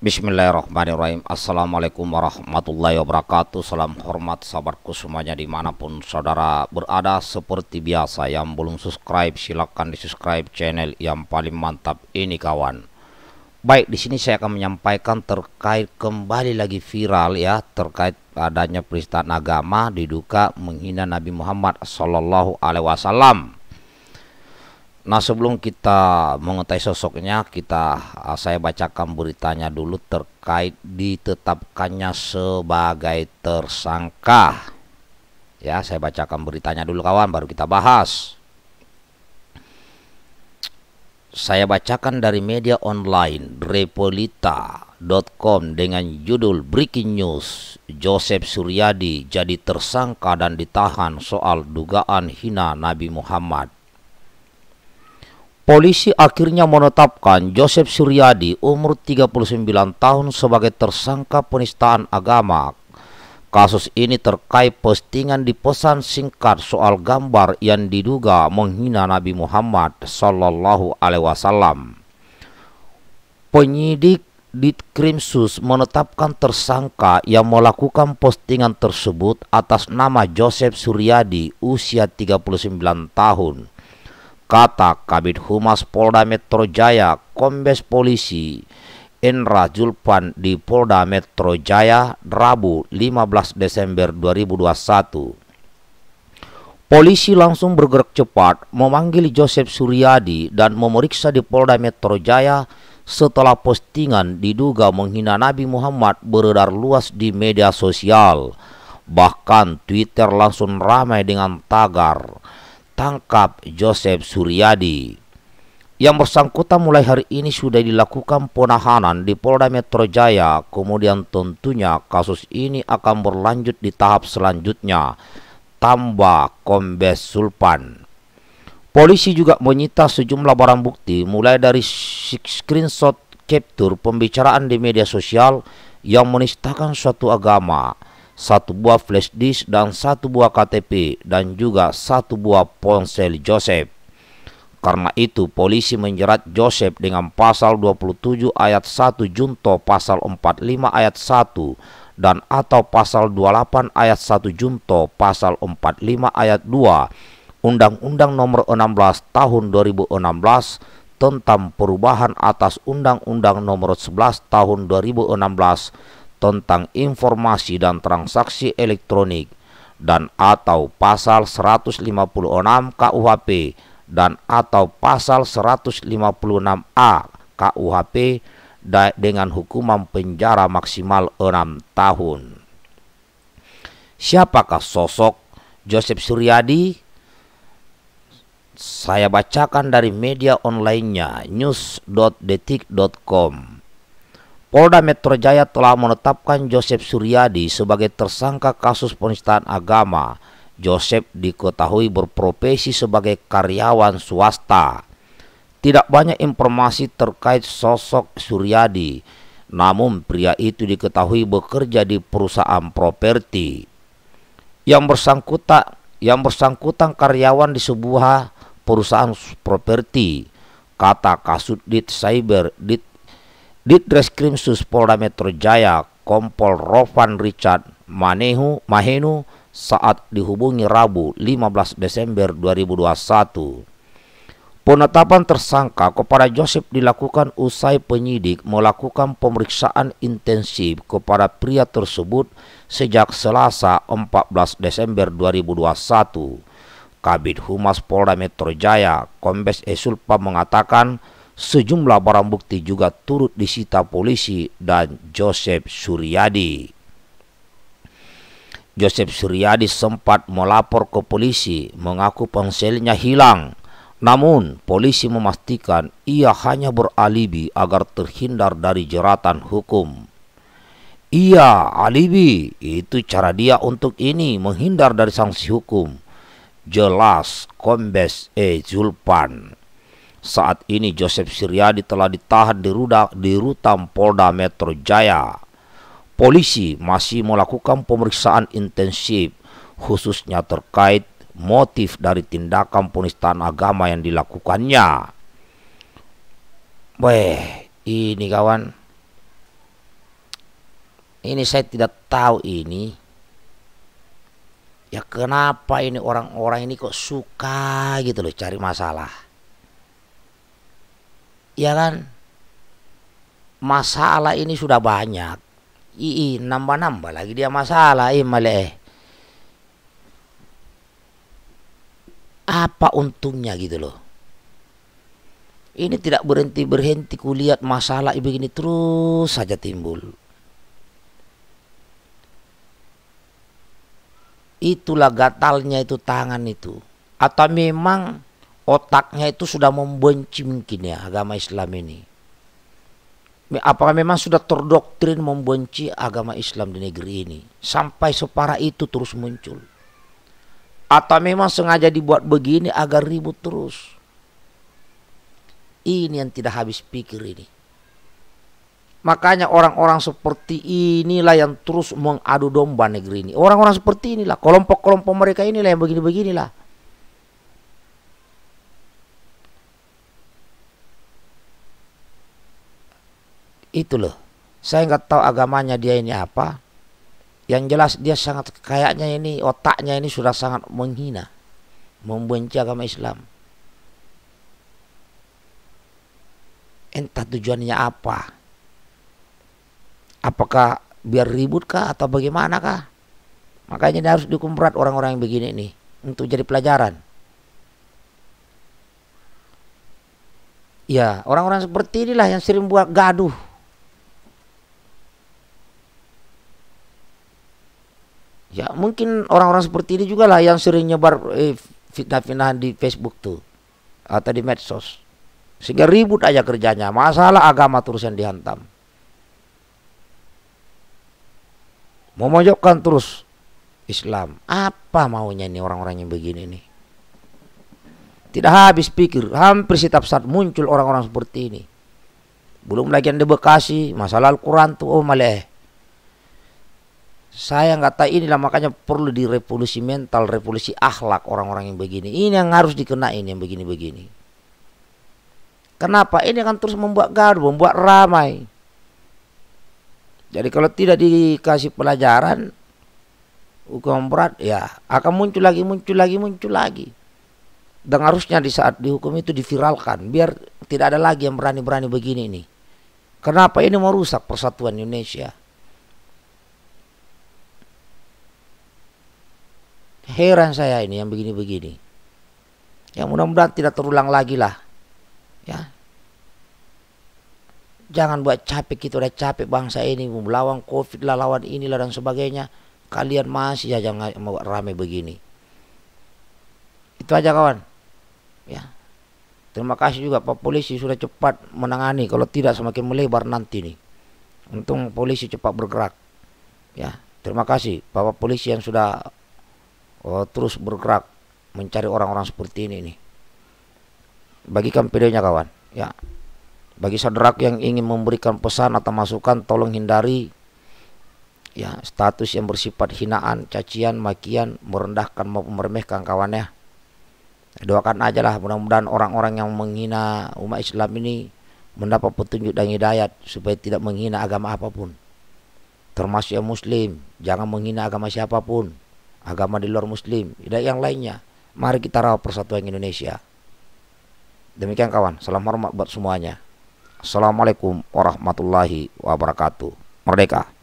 Bismillahirrahmanirrahim Assalamualaikum warahmatullahi wabarakatuh Salam hormat sahabatku semuanya dimanapun saudara berada Seperti biasa yang belum subscribe silahkan di subscribe channel yang paling mantap ini kawan Baik di sini saya akan menyampaikan terkait kembali lagi viral ya Terkait adanya peristahan agama diduga menghina Nabi Muhammad Sallallahu Alaihi Wasallam Nah sebelum kita mengetahui sosoknya, kita ah, saya bacakan beritanya dulu terkait ditetapkannya sebagai tersangka. Ya, saya bacakan beritanya dulu kawan, baru kita bahas. Saya bacakan dari media online repolita.com dengan judul Breaking News Joseph Suryadi jadi tersangka dan ditahan soal dugaan hina Nabi Muhammad Polisi akhirnya menetapkan Joseph Suryadi umur 39 tahun sebagai tersangka penistaan agama. Kasus ini terkait postingan di pesan singkat soal gambar yang diduga menghina Nabi Muhammad Sallallahu Alaihi Wasallam. Penyidik Sus menetapkan tersangka yang melakukan postingan tersebut atas nama Joseph Suryadi usia 39 tahun Kata Kabit Humas Polda Metro Jaya, Kombes Polisi Enra Julpan di Polda Metro Jaya, Rabu 15 Desember 2021. Polisi langsung bergerak cepat memanggil Joseph Suryadi dan memeriksa di Polda Metro Jaya setelah postingan diduga menghina Nabi Muhammad beredar luas di media sosial. Bahkan Twitter langsung ramai dengan tagar tangkap Joseph Suryadi. Yang bersangkutan mulai hari ini sudah dilakukan penahanan di Polda Metro Jaya, kemudian tentunya kasus ini akan berlanjut di tahap selanjutnya, tambah Kombes Sulpan. Polisi juga menyita sejumlah barang bukti mulai dari screenshot capture pembicaraan di media sosial yang menistakan suatu agama, satu buah flash disk dan satu buah KTP dan juga satu buah ponsel Joseph. Karena itu polisi menjerat Joseph dengan pasal 27 ayat 1 junto pasal 45 ayat 1 dan atau pasal 28 ayat 1 junto pasal 45 ayat 2 Undang-Undang nomor 16 tahun 2016 tentang perubahan atas Undang-Undang nomor 11 tahun 2016 tentang informasi dan transaksi elektronik dan atau pasal 156 KUHP dan atau pasal 156A KUHP dengan hukuman penjara maksimal 6 tahun. Siapakah sosok Joseph Suryadi? Saya bacakan dari media onlinenya news.detik.com. Polda Metro Jaya telah menetapkan Joseph Suryadi sebagai tersangka kasus penistaan agama. Joseph diketahui berprofesi sebagai karyawan swasta. Tidak banyak informasi terkait sosok Suryadi, namun pria itu diketahui bekerja di perusahaan properti. Yang bersangkutan, yang bersangkutan karyawan di sebuah perusahaan properti, kata Kasudit Cyber Dit Ditreskrim Sus Polda Metro Jaya Kompol Rovan Richard Manehu Mahenu saat dihubungi Rabu 15 Desember 2021. Penetapan tersangka kepada Joseph dilakukan usai penyidik melakukan pemeriksaan intensif kepada pria tersebut sejak Selasa 14 Desember 2021. Kabit Humas Polda Metro Jaya, Kombes Esulpa mengatakan, Sejumlah barang bukti juga turut disita polisi dan Joseph Suryadi. Joseph Suryadi sempat melapor ke polisi mengaku ponselnya hilang. Namun, polisi memastikan ia hanya beralibi agar terhindar dari jeratan hukum. Ia alibi itu cara dia untuk ini menghindar dari sanksi hukum. Jelas Kombes E. Zulpan. Saat ini Joseph Siriadi telah ditahan di, Ruda, di Rutan Polda Metro Jaya. Polisi masih melakukan pemeriksaan intensif khususnya terkait motif dari tindakan penistaan agama yang dilakukannya. Weh, ini kawan. Ini saya tidak tahu ini. Ya kenapa ini orang-orang ini kok suka gitu loh cari masalah ya kan masalah ini sudah banyak ii nambah-nambah lagi dia masalah imale apa untungnya gitu loh ini tidak berhenti berhenti kulihat masalah begini terus saja timbul itulah gatalnya itu tangan itu atau memang otaknya itu sudah membenci mungkin ya agama Islam ini. Apakah memang sudah terdoktrin membenci agama Islam di negeri ini sampai separah itu terus muncul? Atau memang sengaja dibuat begini agar ribut terus? Ini yang tidak habis pikir ini. Makanya orang-orang seperti inilah yang terus mengadu domba negeri ini. Orang-orang seperti inilah, kelompok-kelompok mereka inilah yang begini-beginilah itu loh saya nggak tahu agamanya dia ini apa yang jelas dia sangat kayaknya ini otaknya ini sudah sangat menghina membenci agama Islam entah tujuannya apa apakah biar ribut kah atau bagaimana kah makanya ini harus dihukum berat orang-orang yang begini nih untuk jadi pelajaran ya orang-orang seperti inilah yang sering buat gaduh Ya mungkin orang-orang seperti ini juga lah yang sering nyebar eh, fitnah fitnah di Facebook tuh atau di medsos. Sehingga ribut aja kerjanya, masalah agama terus yang dihantam. Memojokkan terus Islam. Apa maunya ini orang-orang yang begini nih? Tidak habis pikir, hampir setiap saat muncul orang-orang seperti ini. Belum lagi yang di Bekasi, masalah Al-Quran tuh, oh maleh. Saya nggak tahu inilah makanya perlu direvolusi mental, revolusi akhlak orang-orang yang begini. Ini yang harus dikenain yang begini-begini. Kenapa? Ini akan terus membuat gaduh, membuat ramai. Jadi kalau tidak dikasih pelajaran hukuman berat ya akan muncul lagi muncul lagi muncul lagi. Dan harusnya di saat dihukum itu diviralkan biar tidak ada lagi yang berani-berani begini ini. Kenapa ini merusak persatuan Indonesia? Heran saya ini yang begini-begini. yang mudah-mudahan tidak terulang lagi lah. Ya. Jangan buat capek kita gitu, udah capek bangsa ini melawan covid lah lawan inilah dan sebagainya. Kalian masih aja jangan mau rame begini. Itu aja kawan. Ya. Terima kasih juga Pak Polisi sudah cepat menangani kalau tidak semakin melebar nanti nih. Untung polisi cepat bergerak. Ya, terima kasih Bapak Polisi yang sudah oh, terus bergerak mencari orang-orang seperti ini nih bagikan videonya kawan ya bagi saudara yang ingin memberikan pesan atau masukan tolong hindari ya status yang bersifat hinaan cacian makian merendahkan maupun meremehkan kawannya doakan aja lah mudah-mudahan orang-orang yang menghina umat Islam ini mendapat petunjuk dan hidayat supaya tidak menghina agama apapun termasuk yang muslim jangan menghina agama siapapun agama di luar muslim, tidak yang lainnya. Mari kita rawat persatuan Indonesia. Demikian kawan, salam hormat buat semuanya. Assalamualaikum warahmatullahi wabarakatuh. Merdeka!